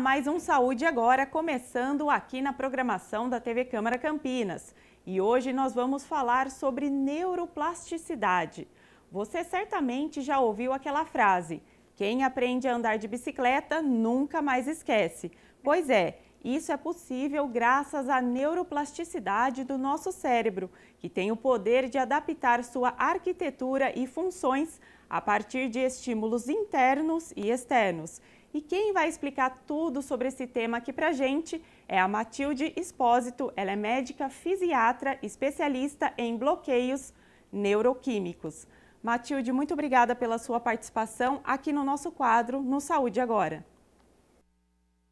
mais um Saúde Agora, começando aqui na programação da TV Câmara Campinas. E hoje nós vamos falar sobre neuroplasticidade. Você certamente já ouviu aquela frase: quem aprende a andar de bicicleta nunca mais esquece. Pois é, isso é possível graças à neuroplasticidade do nosso cérebro, que tem o poder de adaptar sua arquitetura e funções a partir de estímulos internos e externos. E quem vai explicar tudo sobre esse tema aqui para gente é a Matilde Espósito. Ela é médica fisiatra, especialista em bloqueios neuroquímicos. Matilde, muito obrigada pela sua participação aqui no nosso quadro no Saúde Agora.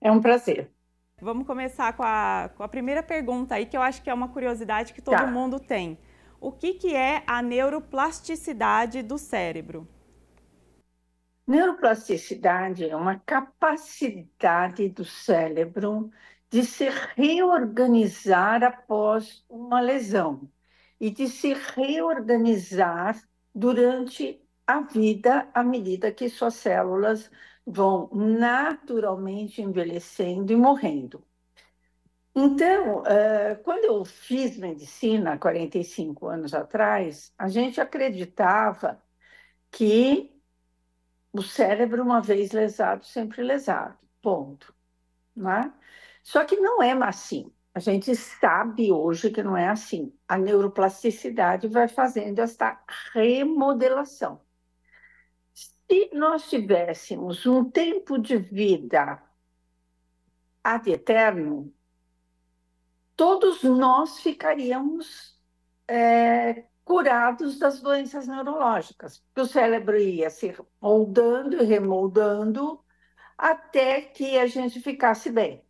É um prazer. Vamos começar com a, com a primeira pergunta aí, que eu acho que é uma curiosidade que todo tá. mundo tem. O que, que é a neuroplasticidade do cérebro? Neuroplasticidade é uma capacidade do cérebro de se reorganizar após uma lesão e de se reorganizar durante a vida à medida que suas células vão naturalmente envelhecendo e morrendo. Então, eh, quando eu fiz medicina, 45 anos atrás, a gente acreditava que o cérebro, uma vez lesado, sempre lesado, ponto. Né? Só que não é assim. A gente sabe hoje que não é assim. A neuroplasticidade vai fazendo esta remodelação. Se nós tivéssemos um tempo de vida ad eterno, todos nós ficaríamos é, eh, curados das doenças neurológicas, que o cérebro ia se moldando e remoldando até que a gente ficasse bem.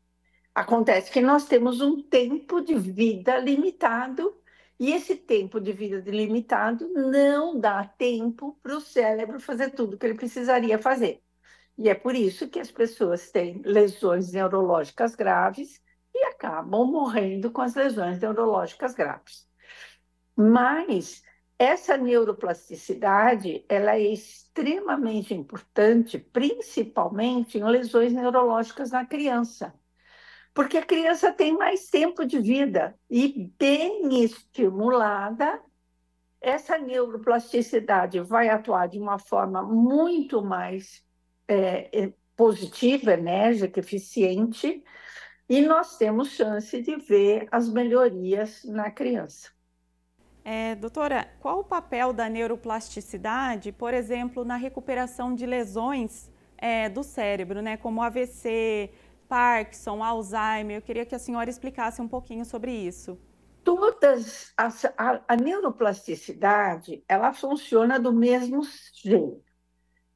Acontece que nós temos um tempo de vida limitado e esse tempo de vida limitado não dá tempo para o cérebro fazer tudo que ele precisaria fazer. E é por isso que as pessoas têm lesões neurológicas graves e acabam morrendo com as lesões neurológicas graves. Mas essa neuroplasticidade ela é extremamente importante, principalmente em lesões neurológicas na criança, porque a criança tem mais tempo de vida e bem estimulada, essa neuroplasticidade vai atuar de uma forma muito mais é, é positiva, enérgica, eficiente, e nós temos chance de ver as melhorias na criança. É, doutora, qual o papel da neuroplasticidade, por exemplo, na recuperação de lesões é, do cérebro, né, como AVC, Parkinson, Alzheimer? Eu queria que a senhora explicasse um pouquinho sobre isso. Todas as, a, a neuroplasticidade ela funciona do mesmo jeito,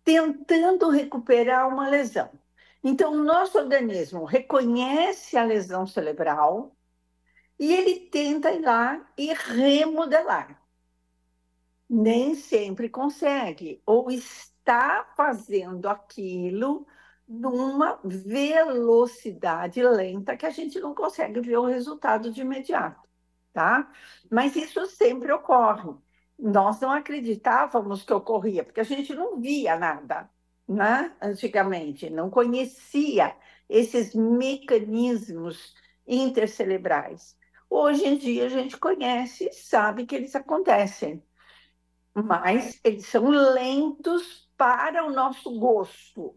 tentando recuperar uma lesão. Então, o nosso organismo reconhece a lesão cerebral, e ele tenta ir lá e remodelar. Nem sempre consegue, ou está fazendo aquilo numa velocidade lenta que a gente não consegue ver o resultado de imediato, tá? Mas isso sempre ocorre. Nós não acreditávamos que ocorria, porque a gente não via nada, né? Antigamente, não conhecia esses mecanismos intercerebrais. Hoje em dia a gente conhece e sabe que eles acontecem, mas eles são lentos para o nosso gosto.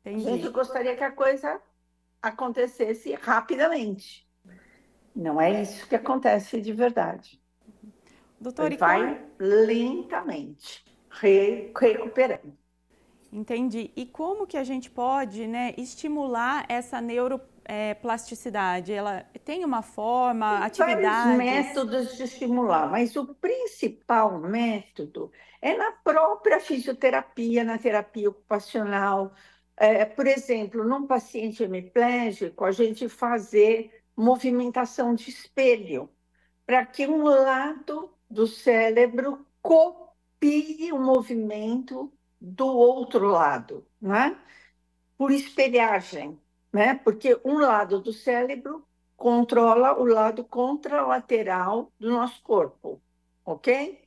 Entendi. A gente gostaria que a coisa acontecesse rapidamente. Não é isso que acontece de verdade. Doutor, Ele vai lentamente re recuperando. Entendi. E como que a gente pode né, estimular essa neuro é, plasticidade? Ela tem uma forma, tem atividade? métodos de estimular, mas o principal método é na própria fisioterapia, na terapia ocupacional. É, por exemplo, num paciente hemiplégico, a gente fazer movimentação de espelho para que um lado do cérebro copie o movimento do outro lado, né? por espelhagem né? Porque um lado do cérebro controla o lado contralateral do nosso corpo, ok?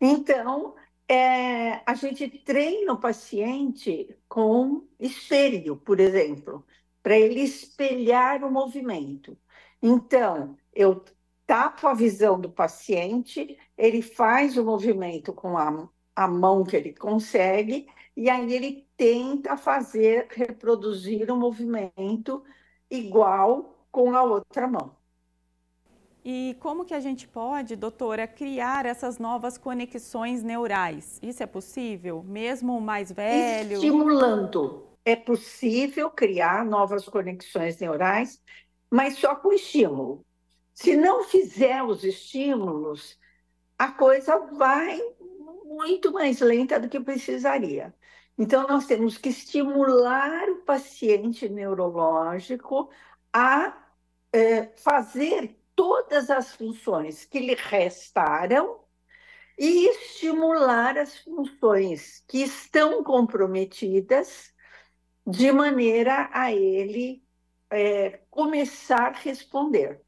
Então, é, a gente treina o paciente com espelho, por exemplo, para ele espelhar o movimento. Então, eu tapo a visão do paciente, ele faz o movimento com a, a mão que ele consegue, e aí ele tenta fazer, reproduzir o um movimento igual com a outra mão. E como que a gente pode, doutora, criar essas novas conexões neurais? Isso é possível? Mesmo o mais velho? Estimulando. É possível criar novas conexões neurais, mas só com estímulo. Se não fizer os estímulos, a coisa vai muito mais lenta do que precisaria. Então, nós temos que estimular o paciente neurológico a é, fazer todas as funções que lhe restaram e estimular as funções que estão comprometidas, de maneira a ele é, começar a responder.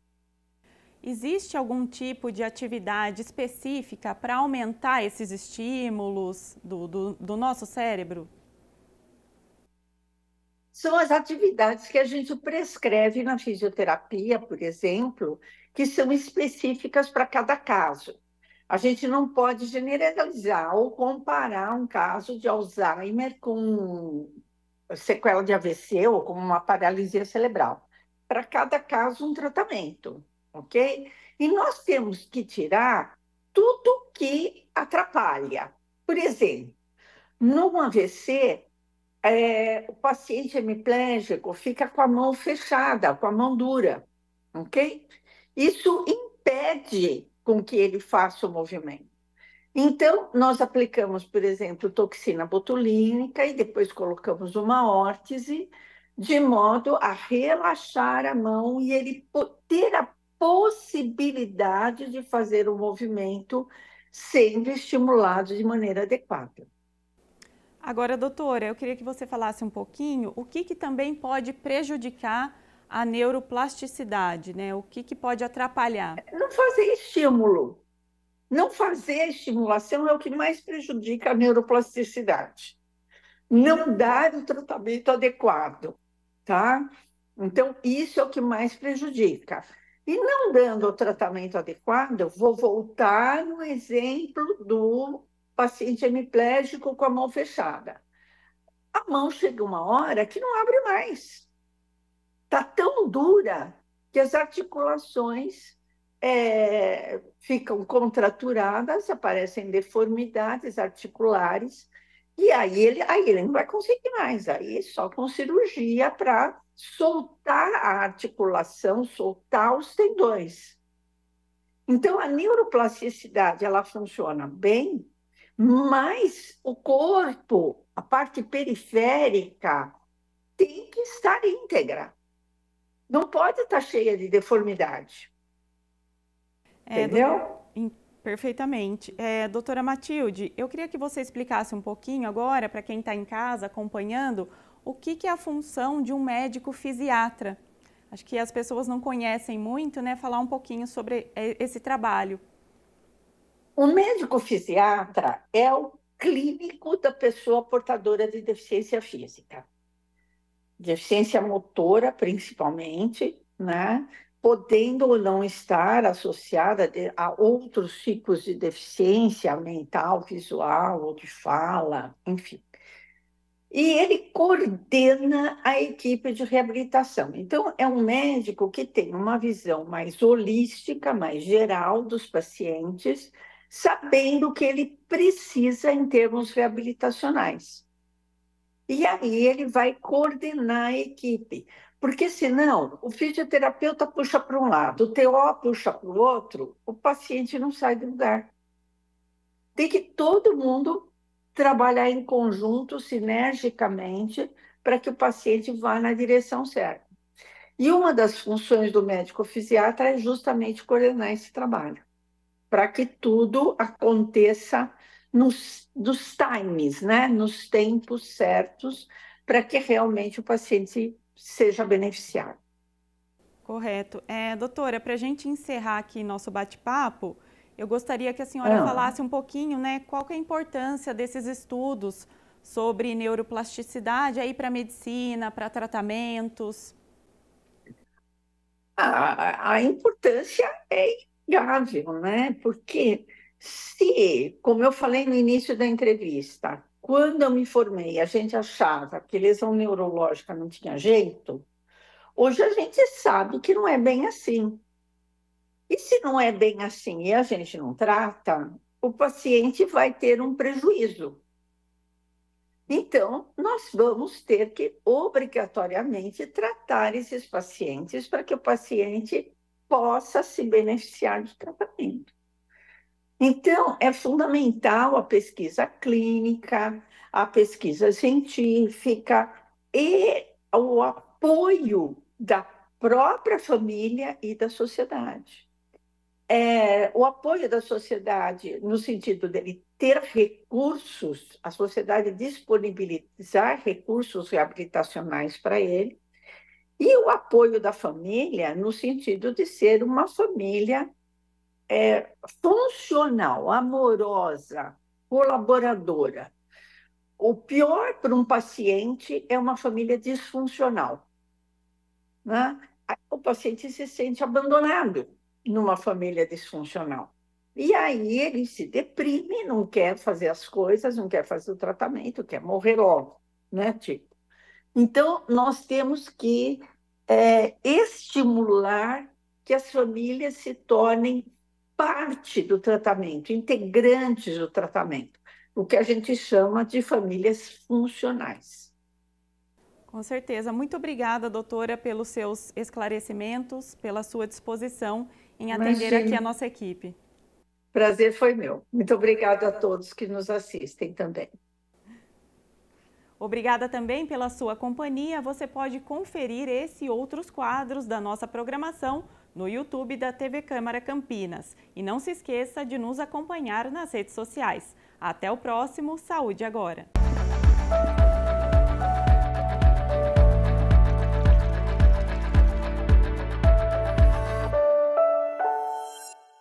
Existe algum tipo de atividade específica para aumentar esses estímulos do, do, do nosso cérebro? São as atividades que a gente prescreve na fisioterapia, por exemplo, que são específicas para cada caso. A gente não pode generalizar ou comparar um caso de Alzheimer com sequela de AVC ou com uma paralisia cerebral. Para cada caso, um tratamento ok? E nós temos que tirar tudo que atrapalha. Por exemplo, num AVC, é, o paciente hemiplégico é fica com a mão fechada, com a mão dura, ok? Isso impede com que ele faça o movimento. Então, nós aplicamos, por exemplo, toxina botulínica e depois colocamos uma órtese, de modo a relaxar a mão e ele ter a possibilidade de fazer o movimento sendo estimulado de maneira adequada. Agora, doutora, eu queria que você falasse um pouquinho o que, que também pode prejudicar a neuroplasticidade, né? O que, que pode atrapalhar? É, não fazer estímulo. Não fazer estimulação é o que mais prejudica a neuroplasticidade. Não dar o tratamento adequado, tá? Então, isso é o que mais prejudica. E não dando o tratamento adequado, vou voltar no exemplo do paciente hemiplégico com a mão fechada. A mão chega uma hora que não abre mais. Está tão dura que as articulações é, ficam contraturadas, aparecem deformidades articulares, e aí ele, aí ele não vai conseguir mais, aí só com cirurgia para soltar a articulação, soltar os tendões. Então, a neuroplasticidade ela funciona bem, mas o corpo, a parte periférica, tem que estar íntegra. Não pode estar cheia de deformidade. É, Entendeu? Perfeitamente. É, doutora Matilde, eu queria que você explicasse um pouquinho agora para quem está em casa acompanhando o que, que é a função de um médico fisiatra. Acho que as pessoas não conhecem muito, né? Falar um pouquinho sobre é, esse trabalho. O médico fisiatra é o clínico da pessoa portadora de deficiência física, deficiência motora principalmente, né? Podendo ou não estar associada a outros tipos de deficiência mental, visual ou de fala, enfim e ele coordena a equipe de reabilitação. Então, é um médico que tem uma visão mais holística, mais geral dos pacientes, sabendo o que ele precisa em termos reabilitacionais. E aí ele vai coordenar a equipe, porque senão o fisioterapeuta puxa para um lado, o TO puxa para o outro, o paciente não sai do lugar. Tem que todo mundo trabalhar em conjunto, sinergicamente, para que o paciente vá na direção certa. E uma das funções do médico fisiatra é justamente coordenar esse trabalho, para que tudo aconteça nos, nos times, né? nos tempos certos, para que realmente o paciente seja beneficiado. Correto. É, doutora, para a gente encerrar aqui nosso bate-papo, eu gostaria que a senhora ah. falasse um pouquinho, né, qual é a importância desses estudos sobre neuroplasticidade aí para medicina, para tratamentos. A, a, importância é inegável, né? Porque se, como eu falei no início da entrevista, quando eu me formei, a gente achava que lesão neurológica não tinha jeito, hoje a gente sabe que não é bem assim. E se não é bem assim e a gente não trata, o paciente vai ter um prejuízo. Então, nós vamos ter que obrigatoriamente tratar esses pacientes para que o paciente possa se beneficiar do tratamento. Então, é fundamental a pesquisa clínica, a pesquisa científica e o apoio da própria família e da sociedade é, o apoio da sociedade no sentido dele ter recursos, a sociedade disponibilizar recursos reabilitacionais para ele, e o apoio da família no sentido de ser uma família é, funcional, amorosa, colaboradora. O pior para um paciente é uma família disfuncional. Né? O paciente se sente abandonado numa família disfuncional. E aí ele se deprime, não quer fazer as coisas, não quer fazer o tratamento, quer morrer logo, né, tipo? Então, nós temos que é, estimular que as famílias se tornem parte do tratamento, integrantes do tratamento, o que a gente chama de famílias funcionais. Com certeza. Muito obrigada, doutora, pelos seus esclarecimentos, pela sua disposição em atender Imagina. aqui a nossa equipe. Prazer foi meu. Muito obrigada a todos que nos assistem também. Obrigada também pela sua companhia. Você pode conferir esse e outros quadros da nossa programação no YouTube da TV Câmara Campinas. E não se esqueça de nos acompanhar nas redes sociais. Até o próximo Saúde Agora!